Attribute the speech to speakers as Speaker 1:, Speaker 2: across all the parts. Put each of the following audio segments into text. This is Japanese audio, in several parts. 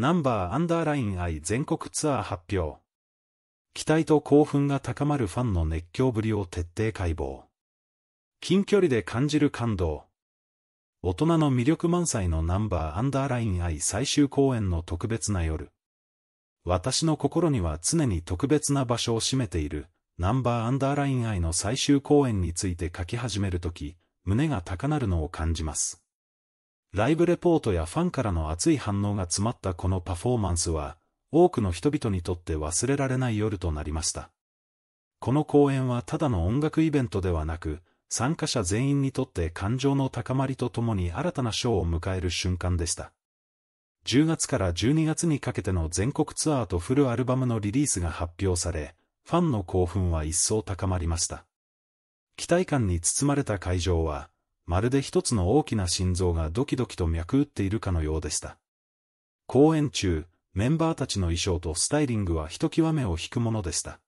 Speaker 1: ナンバーアンダーライン I 全国ツアー発表。期待と興奮が高まるファンの熱狂ぶりを徹底解剖。近距離で感じる感動。大人の魅力満載のナンバーアンダーライン I 最終公演の特別な夜。私の心には常に特別な場所を占めている、ナンバーアンダーライン I の最終公演について書き始めるとき、胸が高鳴るのを感じます。ライブレポートやファンからの熱い反応が詰まったこのパフォーマンスは、多くの人々にとって忘れられない夜となりました。この公演はただの音楽イベントではなく、参加者全員にとって感情の高まりとともに新たな賞を迎える瞬間でした。10月から12月にかけての全国ツアーとフルアルバムのリリースが発表され、ファンの興奮は一層高まりました。期待感に包まれた会場は、まるで一つの大きな心臓がドキドキと脈打っているかのようでした。公演中、メンバーたちの衣装とスタイリングはひときわ目を引くものでした。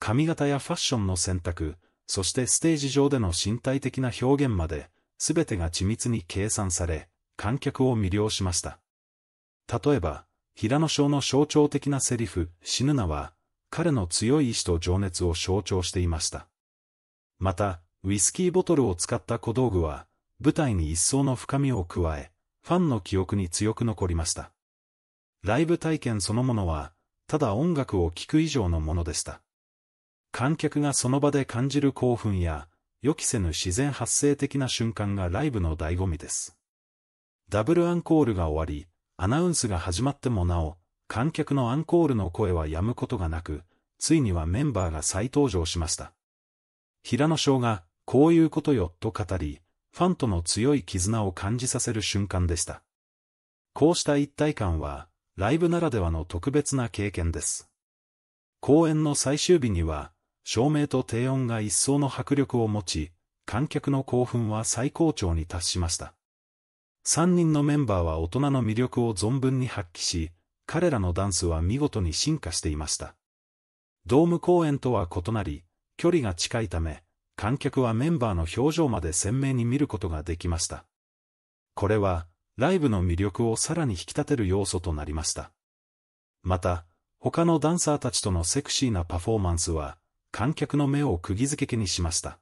Speaker 1: 髪型やファッションの選択、そしてステージ上での身体的な表現まで、すべてが緻密に計算され、観客を魅了しました。例えば、平野翔の象徴的なセリフ、死ぬなは、彼の強い意志と情熱を象徴していました。また、ウイスキーボトルを使った小道具は、舞台に一層の深みを加え、ファンの記憶に強く残りました。ライブ体験そのものは、ただ音楽を聴く以上のものでした。観客がその場で感じる興奮や、予期せぬ自然発生的な瞬間がライブの醍醐味です。ダブルアンコールが終わり、アナウンスが始まってもなお、観客のアンコールの声は止むことがなく、ついにはメンバーが再登場しました。平野翔がこういうことよ、と語り、ファンとの強い絆を感じさせる瞬間でした。こうした一体感は、ライブならではの特別な経験です。公演の最終日には、照明と低音が一層の迫力を持ち、観客の興奮は最高潮に達しました。3人のメンバーは大人の魅力を存分に発揮し、彼らのダンスは見事に進化していました。ドーム公演とは異なり、距離が近いため、観客はメンバーの表情まで鮮明に見ることができました。これは、ライブの魅力をさらに引き立てる要素となりました。また、他のダンサーたちとのセクシーなパフォーマンスは、観客の目を釘付けにしました。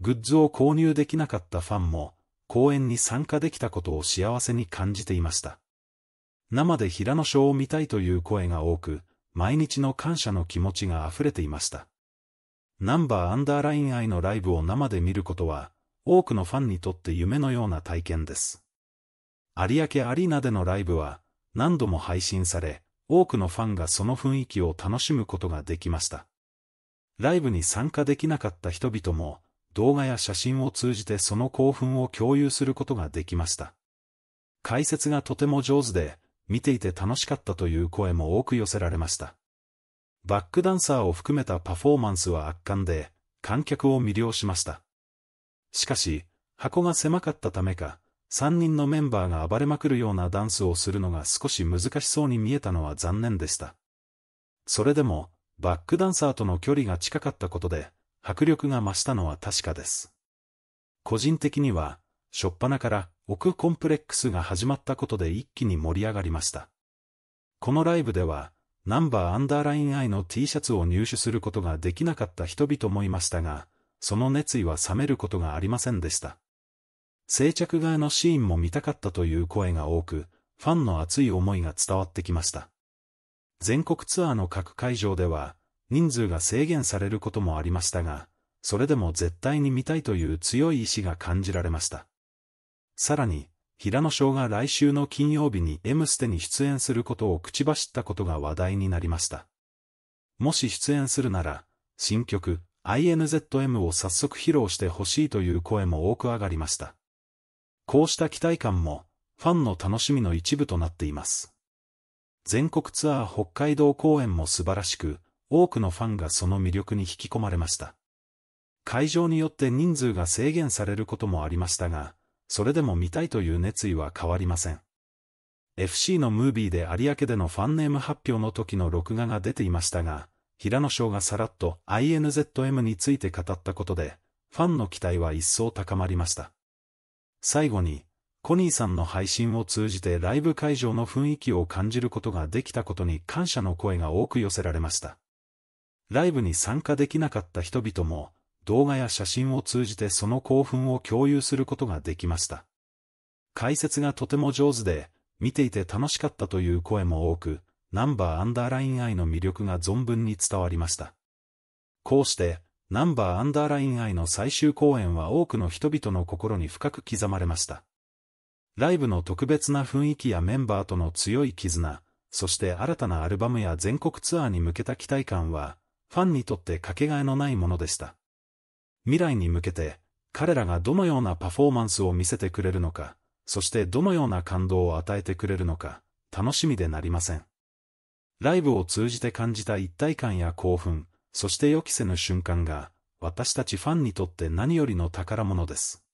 Speaker 1: グッズを購入できなかったファンも、公演に参加できたことを幸せに感じていました。生で平野賞を見たいという声が多く、毎日の感謝の気持ちが溢れていました。ナンバーアンダーライン愛のライブを生で見ることは、多くのファンにとって夢のような体験です。有明アリーナでのライブは、何度も配信され、多くのファンがその雰囲気を楽しむことができました。ライブに参加できなかった人々も、動画や写真を通じてその興奮を共有することができました。解説がとても上手で、見ていて楽しかったという声も多く寄せられました。バックダンサーを含めたパフォーマンスは圧巻で、観客を魅了しました。しかし、箱が狭かったためか、3人のメンバーが暴れまくるようなダンスをするのが少し難しそうに見えたのは残念でした。それでも、バックダンサーとの距離が近かったことで、迫力が増したのは確かです。個人的には、しょっぱなから奥コンプレックスが始まったことで一気に盛り上がりました。このライブでは、ナンバーアンダーライン I の T シャツを入手することができなかった人々もいましたが、その熱意は冷めることがありませんでした。静着側のシーンも見たかったという声が多く、ファンの熱い思いが伝わってきました。全国ツアーの各会場では、人数が制限されることもありましたが、それでも絶対に見たいという強い意志が感じられました。さらに、平野翔が来週の金曜日に M ステに出演することを口走ったことが話題になりました。もし出演するなら、新曲、INZM を早速披露してほしいという声も多く上がりました。こうした期待感も、ファンの楽しみの一部となっています。全国ツアー北海道公演も素晴らしく、多くのファンがその魅力に引き込まれました。会場によって人数が制限されることもありましたが、それでも見たいという熱意は変わりません。FC のムービーで有明でのファンネーム発表の時の録画が出ていましたが、平野翔がさらっと INZM について語ったことで、ファンの期待は一層高まりました。最後に、コニーさんの配信を通じてライブ会場の雰囲気を感じることができたことに感謝の声が多く寄せられました。ライブに参加できなかった人々も、動画や写真を通じてその興奮を共有することができました。解説がとても上手で、見ていて楽しかったという声も多く、ナンバーアンダーライン愛の魅力が存分に伝わりました。こうして、ナンバーアンダーライン愛の最終公演は多くの人々の心に深く刻まれました。ライブの特別な雰囲気やメンバーとの強い絆、そして新たなアルバムや全国ツアーに向けた期待感は、ファンにとってかけがえのないものでした。未来に向けて、彼らがどのようなパフォーマンスを見せてくれるのか、そしてどのような感動を与えてくれるのか、楽しみでなりません。ライブを通じて感じた一体感や興奮、そして予期せぬ瞬間が、私たちファンにとって何よりの宝物です。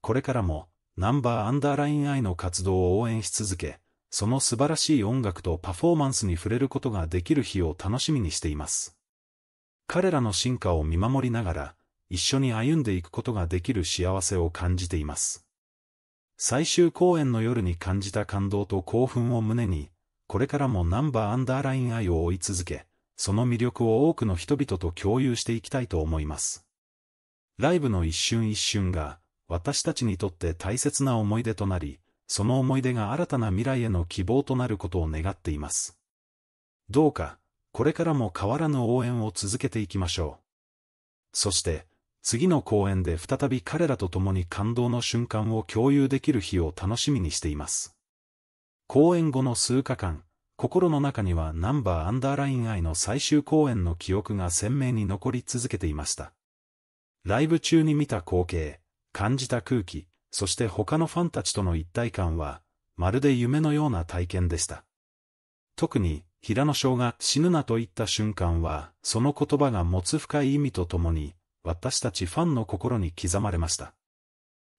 Speaker 1: これからも、ナンバーアンダーライン愛の活動を応援し続け、その素晴らしい音楽とパフォーマンスに触れることができる日を楽しみにしています。彼らの進化を見守りながら、一緒に歩んでいくことができる幸せを感じています。最終公演の夜に感じた感動と興奮を胸に、これからもナンバーアンダーライン愛を追い続け、その魅力を多くの人々と共有していきたいと思います。ライブの一瞬一瞬が、私たちにとって大切な思い出となり、その思い出が新たな未来への希望となることを願っています。どうか、これからも変わらぬ応援を続けていきましょう。そして、次の公演で再び彼らと共に感動の瞬間を共有できる日を楽しみにしています。公演後の数日間、心の中にはナンバーアンダーライン愛の最終公演の記憶が鮮明に残り続けていました。ライブ中に見た光景、感じた空気、そして他のファンたちとの一体感は、まるで夢のような体験でした。特に、平野翔が死ぬなと言った瞬間は、その言葉が持つ深い意味とともに、私たちファンの心に刻まれました。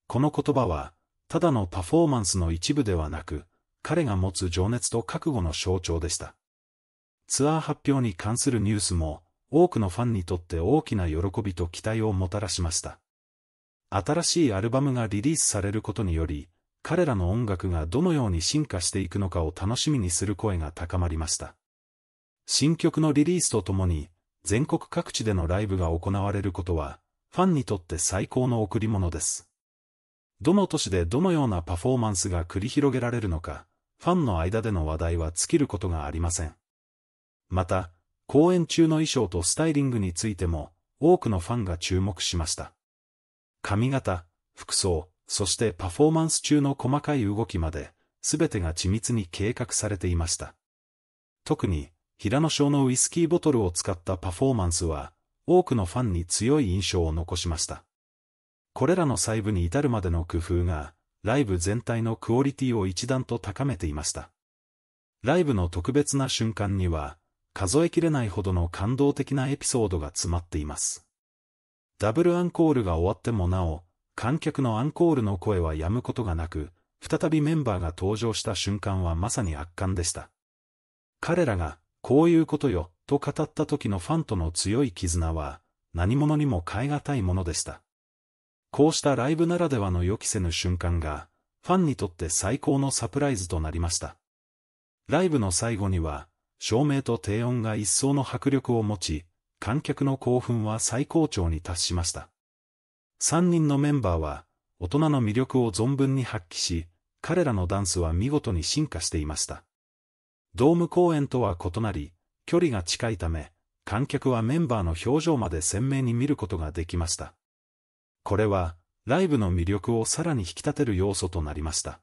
Speaker 1: この言葉は、ただのパフォーマンスの一部ではなく、彼が持つ情熱と覚悟の象徴でした。ツアー発表に関するニュースも、多くのファンにとって大きな喜びと期待をもたらしました。新しいアルバムがリリースされることにより、彼らの音楽がどのように進化していくのかを楽しみにする声が高まりました。新曲のリリースとともに、全国各地でのライブが行われることは、ファンにとって最高の贈り物です。どの都市でどのようなパフォーマンスが繰り広げられるのか、ファンの間での話題は尽きることがありません。また、公演中の衣装とスタイリングについても、多くのファンが注目しました。髪型、服装、そしてパフォーマンス中の細かい動きまで、すべてが緻密に計画されていました。特に、平野省のウイスキーボトルを使ったパフォーマンスは、多くのファンに強い印象を残しました。これらの細部に至るまでの工夫が、ライブ全体のクオリティを一段と高めていました。ライブの特別な瞬間には、数えきれないほどの感動的なエピソードが詰まっています。ダブルアンコールが終わってもなお、観客のアンコールの声は止むことがなく、再びメンバーが登場した瞬間はまさに圧巻でした。彼らがこういうことよ、と語った時のファンとの強い絆は、何者にも代え難いものでした。こうしたライブならではの予期せぬ瞬間が、ファンにとって最高のサプライズとなりました。ライブの最後には、照明と低音が一層の迫力を持ち、観客の興奮は最高潮に達しました。3人のメンバーは、大人の魅力を存分に発揮し、彼らのダンスは見事に進化していました。ドーム公演とは異なり、距離が近いため、観客はメンバーの表情まで鮮明に見ることができました。これは、ライブの魅力をさらに引き立てる要素となりました。